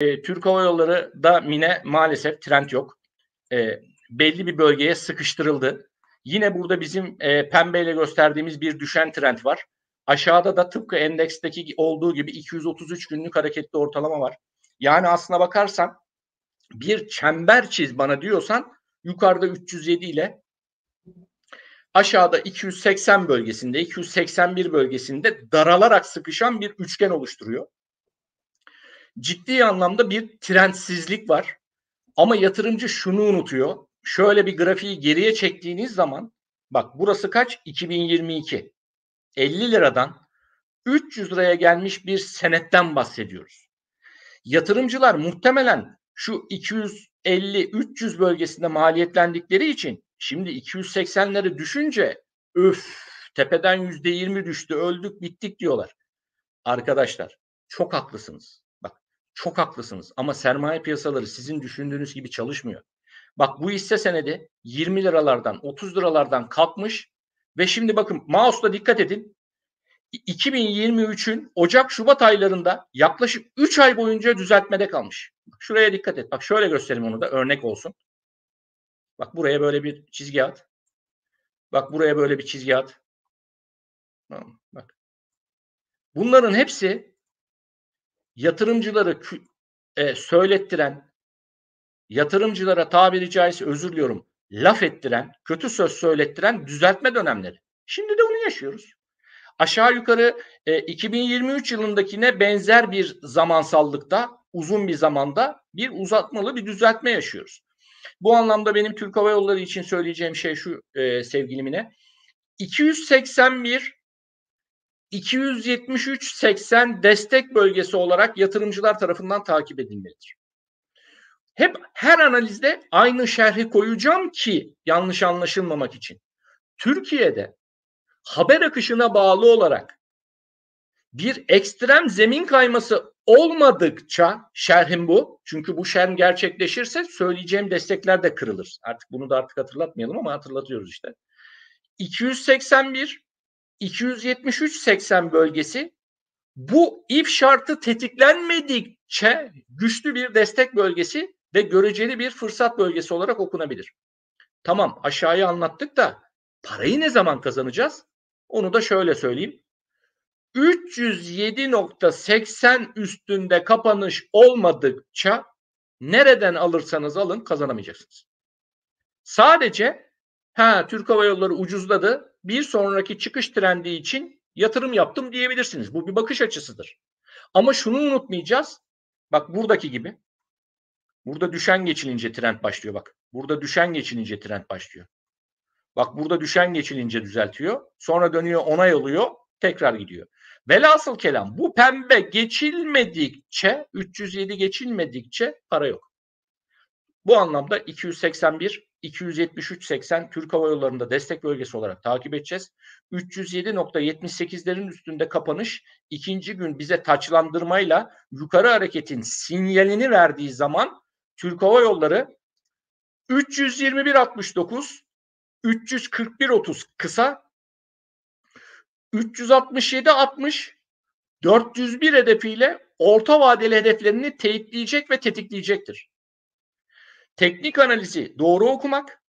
e, Türk Hava Yolları da MIN'e maalesef trend yok. E, belli bir bölgeye sıkıştırıldı. Yine burada bizim e, pembeyle gösterdiğimiz bir düşen trend var. Aşağıda da tıpkı endeksteki olduğu gibi 233 günlük hareketli ortalama var. Yani aslına bakarsan bir çember çiz bana diyorsan yukarıda 307 ile aşağıda 280 bölgesinde 281 bölgesinde daralarak sıkışan bir üçgen oluşturuyor ciddi anlamda bir trendsizlik var. Ama yatırımcı şunu unutuyor. Şöyle bir grafiği geriye çektiğiniz zaman bak burası kaç? 2022. 50 liradan 300 liraya gelmiş bir senetten bahsediyoruz. Yatırımcılar muhtemelen şu 250-300 bölgesinde maliyetlendikleri için şimdi 280'lere düşünce öf tepeden %20 düştü öldük bittik diyorlar. Arkadaşlar çok haklısınız. Çok haklısınız ama sermaye piyasaları sizin düşündüğünüz gibi çalışmıyor. Bak bu hisse senedi 20 liralardan 30 liralardan kalkmış ve şimdi bakın mouse'la dikkat edin. 2023'ün Ocak Şubat aylarında yaklaşık 3 ay boyunca düzeltmede kalmış. Şuraya dikkat et. Bak şöyle göstereyim onu da örnek olsun. Bak buraya böyle bir çizgi at. Bak buraya böyle bir çizgi at. Tamam, bak. Bunların hepsi yatırımcıları e, söylettiren, yatırımcılara tabiri caizse özür diliyorum laf ettiren, kötü söz söylettiren düzeltme dönemleri. Şimdi de onu yaşıyoruz. Aşağı yukarı e, 2023 yılındakine benzer bir zamansallıkta, uzun bir zamanda bir uzatmalı bir düzeltme yaşıyoruz. Bu anlamda benim Türk Hava Yolları için söyleyeceğim şey şu e, sevgilimine. 281 273.80 destek bölgesi olarak yatırımcılar tarafından takip edilmelidir. Hep her analizde aynı şerhi koyacağım ki yanlış anlaşılmamak için. Türkiye'de haber akışına bağlı olarak bir ekstrem zemin kayması olmadıkça şerhim bu. Çünkü bu şerh gerçekleşirse söyleyeceğim destekler de kırılır. Artık bunu da artık hatırlatmayalım ama hatırlatıyoruz işte. 281 273-80 bölgesi bu ip şartı tetiklenmedikçe güçlü bir destek bölgesi ve göreceli bir fırsat bölgesi olarak okunabilir. Tamam aşağıya anlattık da parayı ne zaman kazanacağız? Onu da şöyle söyleyeyim. 307.80 üstünde kapanış olmadıkça nereden alırsanız alın kazanamayacaksınız. Sadece ha Türk Hava Yolları ucuzladı bir sonraki çıkış trendi için yatırım yaptım diyebilirsiniz. Bu bir bakış açısıdır. Ama şunu unutmayacağız. Bak buradaki gibi. Burada düşen geçilince trend başlıyor bak. Burada düşen geçilince trend başlıyor. Bak burada düşen geçilince düzeltiyor. Sonra dönüyor onay oluyor. Tekrar gidiyor. Velhasıl kelam bu pembe geçilmedikçe 307 geçilmedikçe para yok. Bu anlamda 281 273-80 Türk Hava Yolları'nda destek bölgesi olarak takip edeceğiz. 307.78'lerin üstünde kapanış ikinci gün bize taçlandırmayla yukarı hareketin sinyalini verdiği zaman Türk Hava Yolları 341-30 kısa 367-60 401 hedefiyle orta vadeli hedeflerini teyitleyecek ve tetikleyecektir teknik analizi doğru okumak,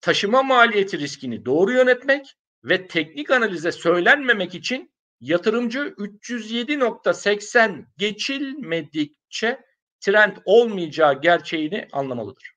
taşıma maliyeti riskini doğru yönetmek ve teknik analize söylenmemek için yatırımcı 307.80 geçilmedikçe trend olmayacağı gerçeğini anlamalıdır.